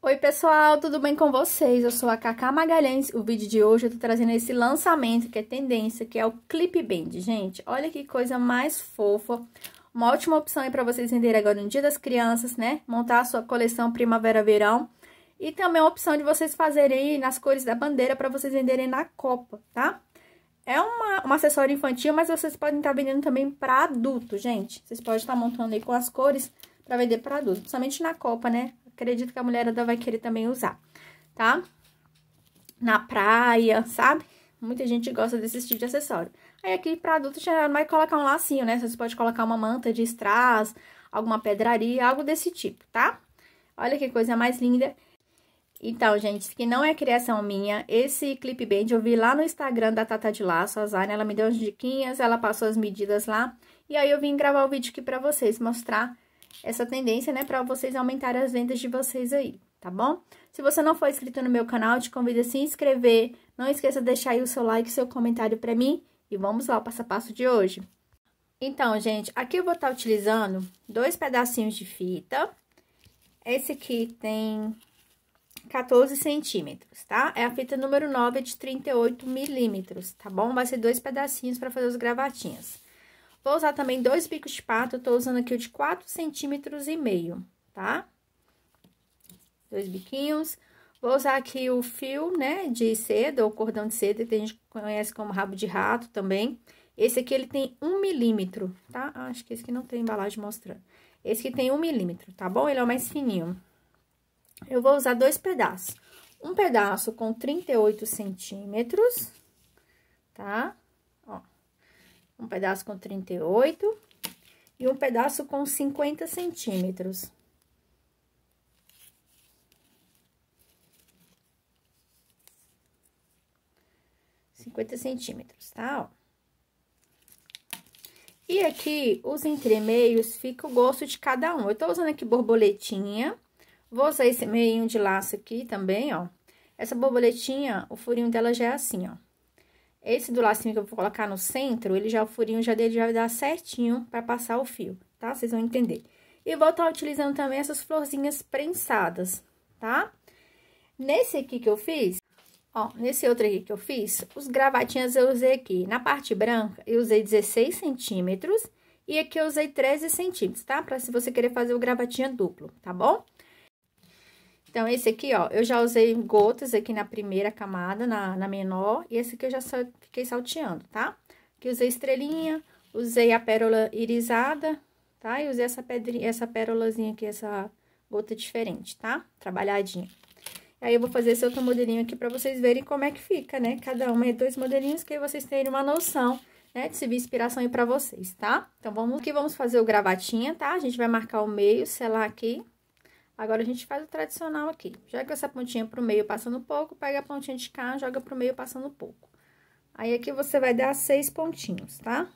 Oi pessoal, tudo bem com vocês? Eu sou a Cacá Magalhães. O vídeo de hoje eu tô trazendo esse lançamento que é tendência, que é o Clip Band. Gente, olha que coisa mais fofa. Uma ótima opção aí pra vocês venderem agora no Dia das Crianças, né? Montar a sua coleção primavera-verão. E também a opção de vocês fazerem nas cores da bandeira para vocês venderem na Copa, tá? É uma, um acessório infantil, mas vocês podem estar tá vendendo também para adulto, gente. Vocês podem estar tá montando aí com as cores para vender para adulto, principalmente na Copa, né? acredito que a mulherada vai querer também usar, tá? Na praia, sabe? Muita gente gosta desse tipo de acessório. Aí aqui para adulto já não vai colocar um lacinho, né? Você pode colocar uma manta de strass, alguma pedraria, algo desse tipo, tá? Olha que coisa mais linda. Então, gente, que não é criação minha. Esse clip band eu vi lá no Instagram da Tata de Laço, a Zayn, ela me deu as diquinhas, ela passou as medidas lá. E aí eu vim gravar o vídeo aqui pra vocês, mostrar essa tendência, né, para vocês aumentarem as vendas de vocês aí, tá bom? Se você não for inscrito no meu canal, te convido a se inscrever. Não esqueça de deixar aí o seu like, seu comentário para mim e vamos lá passo a passo de hoje. Então, gente, aqui eu vou estar tá utilizando dois pedacinhos de fita. Esse aqui tem 14 centímetros, tá? É a fita número 9 de 38 milímetros, tá bom? Vai ser dois pedacinhos para fazer os gravatinhas. Vou usar também dois bicos de pato, eu tô usando aqui o de 4 centímetros e meio, tá? Dois biquinhos. Vou usar aqui o fio, né, de seda ou cordão de seda, que a gente conhece como rabo de rato também. Esse aqui, ele tem um milímetro, tá? Ah, acho que esse aqui não tem embalagem mostrando. Esse aqui tem um milímetro, tá bom? Ele é o mais fininho. Eu vou usar dois pedaços. Um pedaço com 38 centímetros, tá? um pedaço com 38 e um pedaço com 50 centímetros. Cinquenta centímetros, tá? Ó. E aqui, os entremeios, fica o gosto de cada um. Eu tô usando aqui borboletinha, vou usar esse meinho de laço aqui também, ó. Essa borboletinha, o furinho dela já é assim, ó. Esse do lacinho que eu vou colocar no centro, ele já, o furinho já dele já dar certinho pra passar o fio, tá? Vocês vão entender. E vou estar tá utilizando também essas florzinhas prensadas, tá? Nesse aqui que eu fiz, ó, nesse outro aqui que eu fiz, os gravatinhas eu usei aqui. Na parte branca, eu usei 16 centímetros e aqui eu usei 13 centímetros, tá? Pra se você querer fazer o gravatinha duplo, tá bom? Tá bom? Então, esse aqui, ó, eu já usei gotas aqui na primeira camada, na, na menor, e esse aqui eu já fiquei salteando, tá? Aqui usei estrelinha, usei a pérola irisada, tá? E usei essa pedrinha, essa pérolazinha aqui, essa gota diferente, tá? Trabalhadinha. Aí, eu vou fazer esse outro modelinho aqui pra vocês verem como é que fica, né? Cada uma é dois modelinhos, que aí vocês terem uma noção, né? De servir inspiração aí pra vocês, tá? Então, vamos que vamos fazer o gravatinha, tá? A gente vai marcar o meio, selar aqui, Agora, a gente faz o tradicional aqui. Joga essa pontinha pro meio passando pouco, pega a pontinha de cá, joga pro meio passando pouco. Aí, aqui você vai dar seis pontinhos, tá?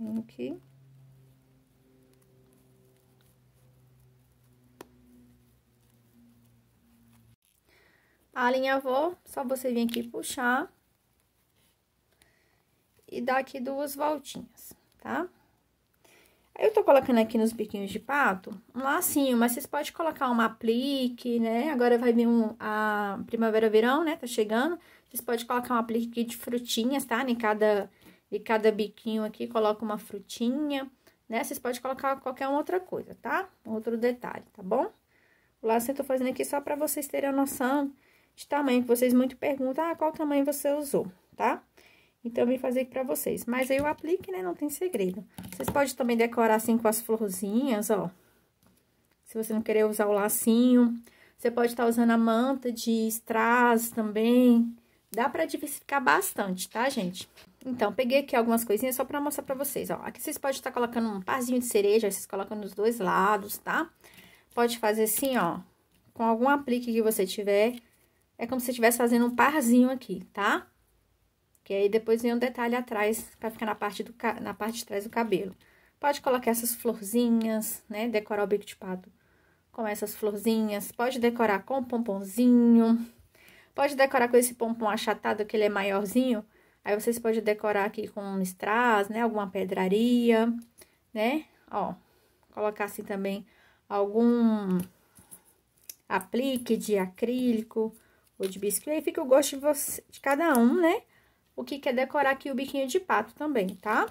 Um aqui. vou, só você vir aqui puxar. E dar aqui duas voltinhas, tá? Tá? Eu tô colocando aqui nos biquinhos de pato um lacinho, mas vocês podem colocar uma aplique, né? Agora vai vir um, a primavera, verão, né? Tá chegando. Vocês podem colocar um aplique de frutinhas, tá? Em cada, em cada biquinho aqui, coloca uma frutinha, né? Vocês podem colocar qualquer outra coisa, tá? Outro detalhe, tá bom? O lacinho eu tô fazendo aqui só pra vocês terem a noção de tamanho, que vocês muito perguntam, ah, qual tamanho você usou, tá? Tá? Então, eu vim fazer aqui pra vocês. Mas aí o aplique, né? Não tem segredo. Vocês podem também decorar assim com as florzinhas, ó. Se você não querer usar o lacinho. Você pode estar tá usando a manta de strass também. Dá pra diversificar bastante, tá, gente? Então, peguei aqui algumas coisinhas só pra mostrar pra vocês, ó. Aqui vocês podem estar tá colocando um parzinho de cereja, vocês colocam nos dois lados, tá? Pode fazer assim, ó, com algum aplique que você tiver. É como se estivesse fazendo um parzinho aqui, tá? que aí depois vem um detalhe atrás, para ficar na parte, do, na parte de trás do cabelo. Pode colocar essas florzinhas, né? Decorar o bico de pato com essas florzinhas. Pode decorar com pomponzinho. Pode decorar com esse pompom achatado, que ele é maiorzinho. Aí vocês podem decorar aqui com um strass, né? Alguma pedraria, né? Ó, colocar assim também algum aplique de acrílico ou de biscoito. Aí fica o gosto de, você, de cada um, né? o que quer decorar aqui o biquinho de pato também, tá?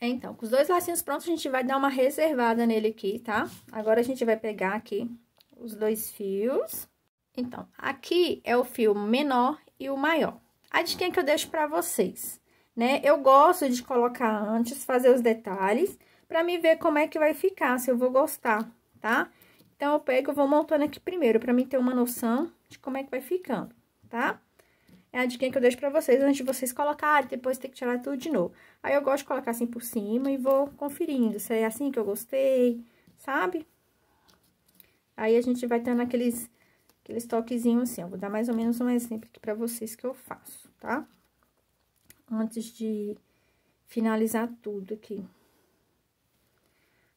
É, então, com os dois lacinhos prontos, a gente vai dar uma reservada nele aqui, tá? Agora, a gente vai pegar aqui os dois fios. Então, aqui é o fio menor e o maior. A dica que eu deixo pra vocês, né? Eu gosto de colocar antes, fazer os detalhes, pra me ver como é que vai ficar, se eu vou gostar, tá? Então, eu pego, e vou montando aqui primeiro, pra mim ter uma noção de como é que vai ficando, tá? Tá? É a de que eu deixo pra vocês antes de vocês colocarem, depois tem que tirar tudo de novo. Aí eu gosto de colocar assim por cima e vou conferindo se é assim que eu gostei, sabe? Aí a gente vai tendo aqueles, aqueles toquezinhos assim, eu vou dar mais ou menos um exemplo aqui pra vocês que eu faço, tá? Antes de finalizar tudo aqui.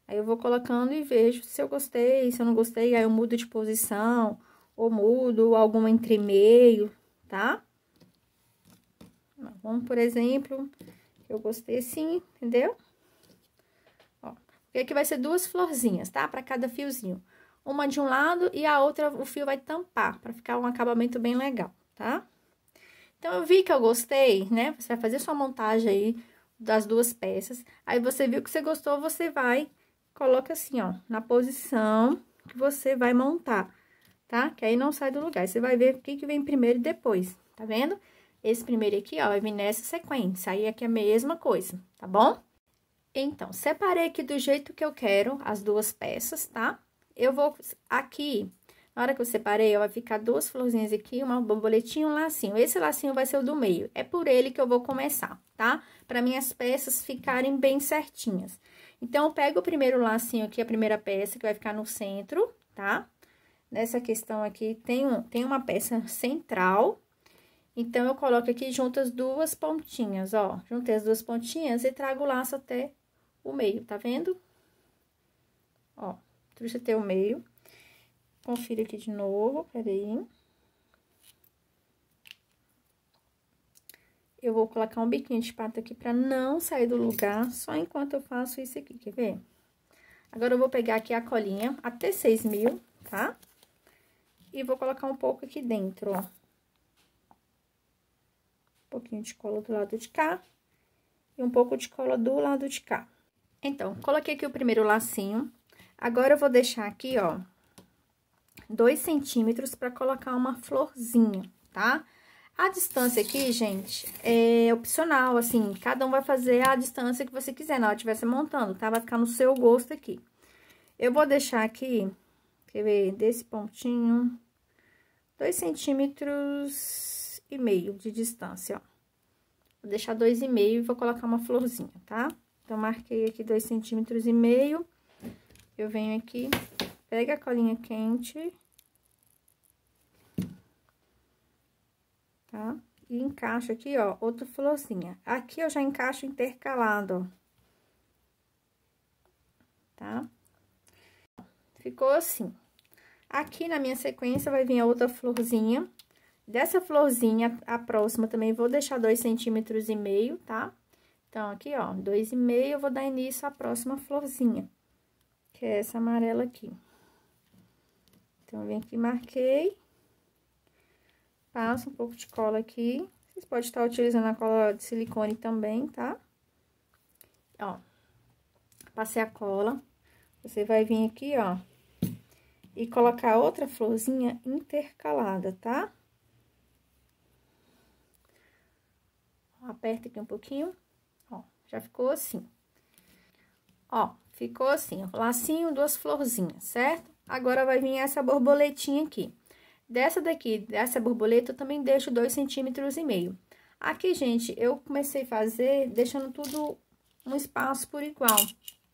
Aí eu vou colocando e vejo se eu gostei, se eu não gostei, aí eu mudo de posição, ou mudo alguma entre meio, tá? Vamos, por exemplo, eu gostei assim, entendeu? Ó, porque aqui vai ser duas florzinhas, tá? Para cada fiozinho. Uma de um lado e a outra o fio vai tampar, para ficar um acabamento bem legal, tá? Então, eu vi que eu gostei, né? Você vai fazer sua montagem aí das duas peças. Aí, você viu que você gostou, você vai, coloca assim, ó, na posição que você vai montar, tá? Que aí não sai do lugar. Você vai ver o que, que vem primeiro e depois, tá vendo? Tá vendo? Esse primeiro aqui, ó, vai vir nessa sequência. Aí, aqui é a mesma coisa, tá bom? Então, separei aqui do jeito que eu quero as duas peças, tá? Eu vou aqui, na hora que eu separei, ó, vai ficar duas florzinhas aqui, uma borboletinha e um lacinho. Esse lacinho vai ser o do meio. É por ele que eu vou começar, tá? Para minhas peças ficarem bem certinhas. Então, eu pego o primeiro lacinho aqui, a primeira peça, que vai ficar no centro, tá? Nessa questão aqui, tem, um, tem uma peça central, então, eu coloco aqui junto as duas pontinhas, ó. Juntei as duas pontinhas e trago o laço até o meio, tá vendo? Ó, trouxe até o meio. Confira aqui de novo, peraí. Eu vou colocar um biquinho de pato aqui pra não sair do lugar, só enquanto eu faço isso aqui, quer ver? Agora, eu vou pegar aqui a colinha até 6 mil, tá? E vou colocar um pouco aqui dentro, ó pouquinho de cola do lado de cá e um pouco de cola do lado de cá. Então, coloquei aqui o primeiro lacinho. Agora, eu vou deixar aqui, ó, dois centímetros para colocar uma florzinha, tá? A distância aqui, gente, é opcional, assim, cada um vai fazer a distância que você quiser, na hora estiver montando, tá? Vai ficar no seu gosto aqui. Eu vou deixar aqui, quer ver, desse pontinho, dois centímetros e meio de distância, ó. Vou deixar dois e meio e vou colocar uma florzinha, tá? Então, marquei aqui dois centímetros e meio. Eu venho aqui, pega a colinha quente. Tá? E encaixo aqui, ó, outra florzinha. Aqui eu já encaixo intercalado, ó. Tá? Ficou assim. Aqui na minha sequência vai vir a outra florzinha. Dessa florzinha, a próxima também vou deixar dois centímetros e meio, tá? Então, aqui, ó, dois e meio, eu vou dar início à próxima florzinha, que é essa amarela aqui. Então, vem aqui, marquei. Passo um pouco de cola aqui. Vocês podem estar utilizando a cola de silicone também, tá? Ó, passei a cola. Você vai vir aqui, ó, e colocar outra florzinha intercalada, tá? aperta aqui um pouquinho, ó, já ficou assim. Ó, ficou assim, ó, lacinho, duas florzinhas, certo? Agora, vai vir essa borboletinha aqui. Dessa daqui, dessa borboleta, eu também deixo dois centímetros e meio. Aqui, gente, eu comecei a fazer deixando tudo um espaço por igual,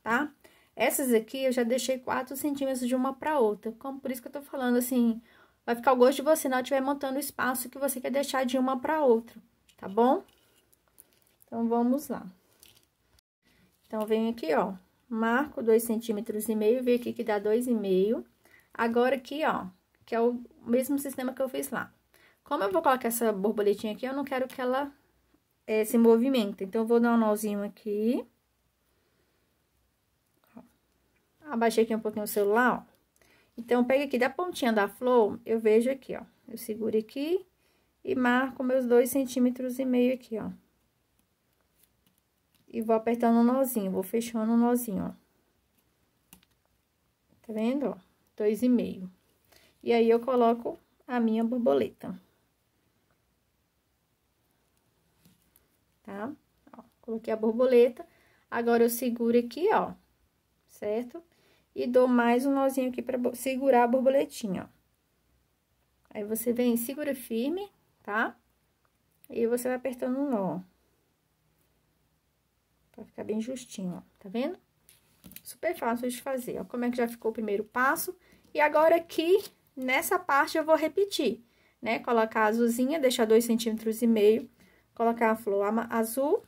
tá? Essas aqui, eu já deixei quatro centímetros de uma pra outra. Como por isso que eu tô falando, assim, vai ficar o gosto de você, não estiver montando o espaço que você quer deixar de uma pra outra, tá bom? Então, vamos lá. Então, venho aqui, ó, marco dois centímetros e meio, vi aqui que dá dois e meio. Agora, aqui, ó, que é o mesmo sistema que eu fiz lá. Como eu vou colocar essa borboletinha aqui, eu não quero que ela é, se movimenta. Então, eu vou dar um nozinho aqui. Abaixei aqui um pouquinho o celular, ó. Então, pega aqui da pontinha da flor, eu vejo aqui, ó. Eu seguro aqui e marco meus dois centímetros e meio aqui, ó e vou apertando o nozinho, vou fechando o nozinho, ó. Tá vendo, ó? Dois e meio. E aí, eu coloco a minha borboleta. Tá? Ó, coloquei a borboleta. Agora, eu seguro aqui, ó, certo? E dou mais um nozinho aqui pra segurar a borboletinha, ó. Aí, você vem segura firme, tá? E você vai apertando o nó, Pra ficar bem justinho, ó, tá vendo? Super fácil de fazer, ó, como é que já ficou o primeiro passo. E agora aqui, nessa parte, eu vou repetir, né? Colocar a azulzinha, deixar dois centímetros e meio, colocar a flor azul,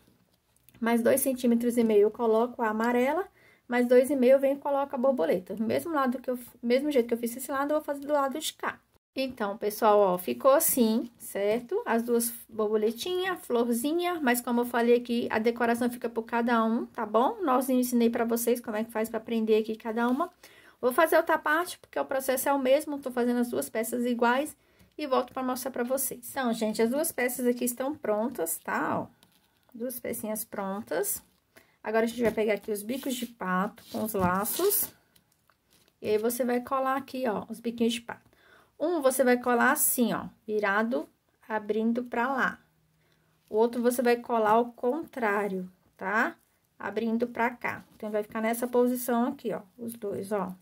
mais dois centímetros e meio eu coloco a amarela, mais dois e meio eu venho e coloco a borboleta. Do mesmo, lado que eu, mesmo jeito que eu fiz esse lado, eu vou fazer do lado de cá. Então, pessoal, ó, ficou assim, certo? As duas borboletinhas, florzinha, mas como eu falei aqui, a decoração fica por cada um, tá bom? Nós ensinei pra vocês como é que faz pra prender aqui cada uma. Vou fazer outra parte, porque o processo é o mesmo, tô fazendo as duas peças iguais e volto pra mostrar pra vocês. Então, gente, as duas peças aqui estão prontas, tá? Ó, duas pecinhas prontas. Agora, a gente vai pegar aqui os bicos de pato com os laços. E aí, você vai colar aqui, ó, os biquinhos de pato. Um, você vai colar assim, ó, virado, abrindo pra lá. O outro, você vai colar ao contrário, tá? Abrindo pra cá. Então, vai ficar nessa posição aqui, ó, os dois, ó.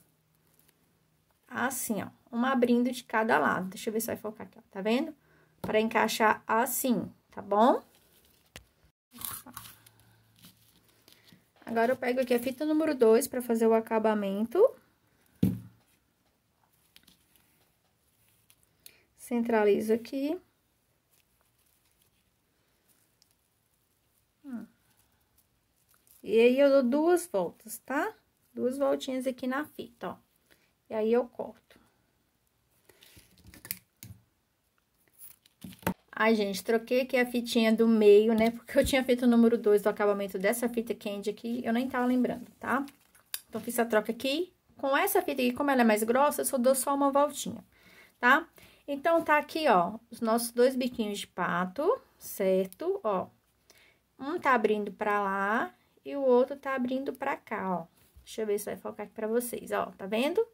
Assim, ó, uma abrindo de cada lado. Deixa eu ver se vai focar aqui, ó, tá vendo? Pra encaixar assim, tá bom? Agora, eu pego aqui a fita número dois pra fazer o acabamento. Centralizo aqui. Hum. E aí, eu dou duas voltas, tá? Duas voltinhas aqui na fita, ó. E aí, eu corto. Ai, gente, troquei aqui a fitinha do meio, né? Porque eu tinha feito o número 2 do acabamento dessa fita candy aqui, eu nem tava lembrando, tá? Então, fiz a troca aqui. Com essa fita aqui, como ela é mais grossa, eu só dou só uma voltinha, tá? Então, tá aqui, ó, os nossos dois biquinhos de pato, certo? Ó, um tá abrindo pra lá e o outro tá abrindo pra cá, ó. Deixa eu ver se vai focar aqui pra vocês, ó, tá vendo?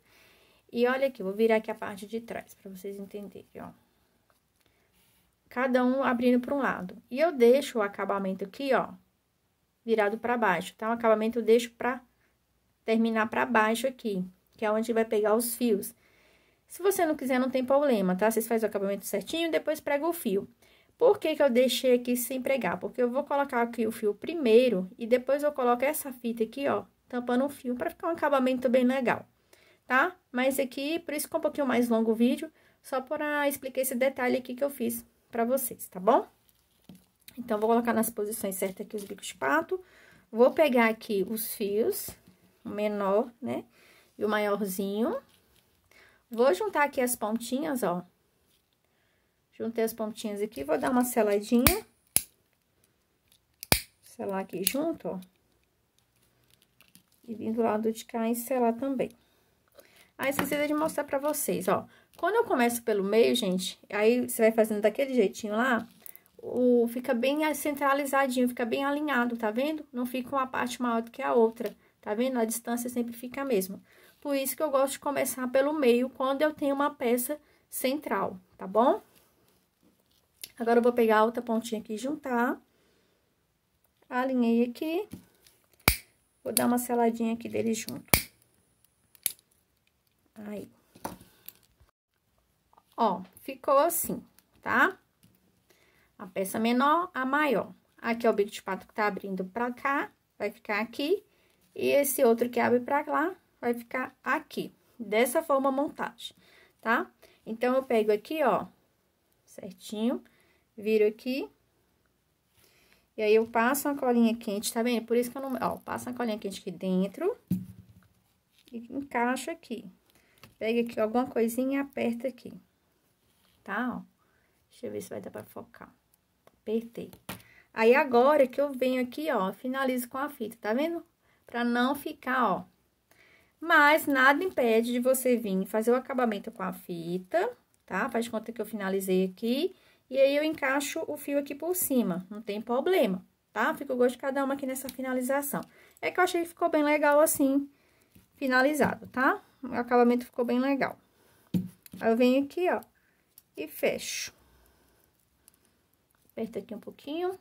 E olha aqui, vou virar aqui a parte de trás pra vocês entenderem, ó. Cada um abrindo pra um lado. E eu deixo o acabamento aqui, ó, virado pra baixo, tá? O acabamento eu deixo pra terminar pra baixo aqui, que é onde vai pegar os fios. Se você não quiser, não tem problema, tá? Vocês fazem o acabamento certinho, depois prega o fio. Por que que eu deixei aqui sem pregar? Porque eu vou colocar aqui o fio primeiro e depois eu coloco essa fita aqui, ó, tampando o fio, para ficar um acabamento bem legal, tá? Mas aqui, por isso é um pouquinho mais longo o vídeo, só para explicar esse detalhe aqui que eu fiz para vocês, tá bom? Então, vou colocar nas posições certas aqui os bicos de pato. Vou pegar aqui os fios, o menor, né? E o maiorzinho. Vou juntar aqui as pontinhas, ó. Juntei as pontinhas aqui, vou dar uma seladinha. Selar aqui junto, ó. E vim do lado de cá e selar também. Aí, precisa de mostrar pra vocês, ó. Quando eu começo pelo meio, gente, aí você vai fazendo daquele jeitinho lá, o, fica bem centralizadinho, fica bem alinhado, tá vendo? Não fica uma parte maior do que a outra, tá vendo? A distância sempre fica a mesma. Por isso que eu gosto de começar pelo meio, quando eu tenho uma peça central, tá bom? Agora, eu vou pegar outra pontinha aqui e juntar. Alinhei aqui. Vou dar uma seladinha aqui dele junto. Aí. Ó, ficou assim, tá? A peça menor, a maior. Aqui é o bico de pato que tá abrindo pra cá, vai ficar aqui. E esse outro que abre pra lá, vai ficar aqui. Dessa forma, a montagem, tá? Então, eu pego aqui, ó, certinho, viro aqui. E aí, eu passo uma colinha quente, tá vendo? Por isso que eu não... Ó, passo uma colinha quente aqui dentro e encaixo aqui. Pega aqui alguma coisinha e aperta aqui, tá? Ó, deixa eu ver se vai dar pra focar. Apertei. Aí, agora que eu venho aqui, ó, finalizo com a fita, tá vendo? Pra não ficar, ó, mas nada impede de você vir fazer o acabamento com a fita, tá? Faz conta que eu finalizei aqui. E aí, eu encaixo o fio aqui por cima, não tem problema, tá? Fica o gosto de cada uma aqui nessa finalização. É que eu achei que ficou bem legal assim, finalizado, tá? O acabamento ficou bem legal. Aí, eu venho aqui, ó, e fecho. Aperta aqui um pouquinho.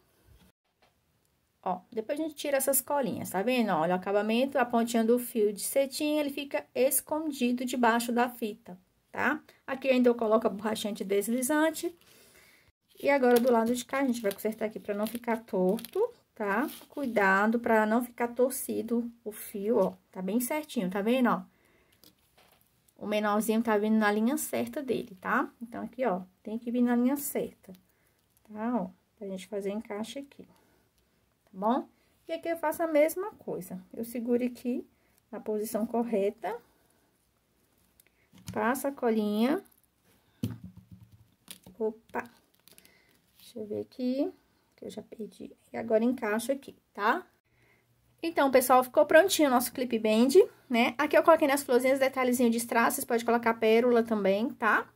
Ó, depois a gente tira essas colinhas, tá vendo? Olha o acabamento, a pontinha do fio de cetim, ele fica escondido debaixo da fita, tá? Aqui ainda eu coloco a borrachinha de deslizante. E agora, do lado de cá, a gente vai consertar aqui pra não ficar torto, tá? Cuidado pra não ficar torcido o fio, ó. Tá bem certinho, tá vendo, ó? O menorzinho tá vindo na linha certa dele, tá? Então, aqui, ó, tem que vir na linha certa, tá? Ó, pra gente fazer encaixe aqui bom? E aqui eu faço a mesma coisa. Eu seguro aqui na posição correta. Passa a colinha. Opa! Deixa eu ver aqui, que eu já perdi. E agora encaixo aqui, tá? Então, pessoal, ficou prontinho o nosso clip band, né? Aqui eu coloquei nas florzinhas detalhezinho de strass, vocês podem colocar pérola também, tá?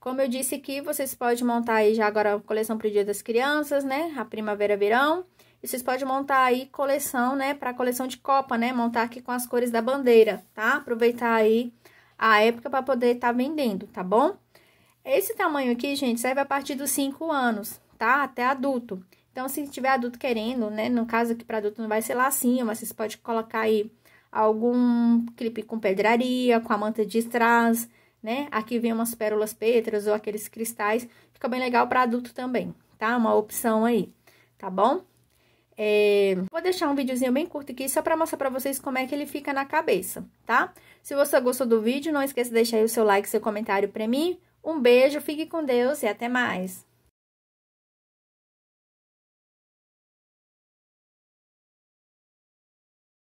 Como eu disse aqui, vocês podem montar aí já agora a coleção para o Dia das Crianças, né? A primavera, verão. E vocês podem montar aí coleção, né? Para coleção de copa, né? Montar aqui com as cores da bandeira, tá? Aproveitar aí a época para poder estar tá vendendo, tá bom? Esse tamanho aqui, gente, serve a partir dos 5 anos, tá? Até adulto. Então, se tiver adulto querendo, né? No caso aqui para adulto não vai ser lacinho, mas vocês podem colocar aí algum clipe com pedraria, com a manta de strass, né? Aqui vem umas pérolas petras ou aqueles cristais, fica bem legal para adulto também, tá? Uma opção aí, tá bom? É... Vou deixar um videozinho bem curto aqui só para mostrar para vocês como é que ele fica na cabeça, tá? Se você gostou do vídeo, não esqueça de deixar aí o seu like, seu comentário para mim. Um beijo, fique com Deus e até mais!